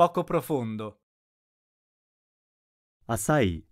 poco profondo. Assai.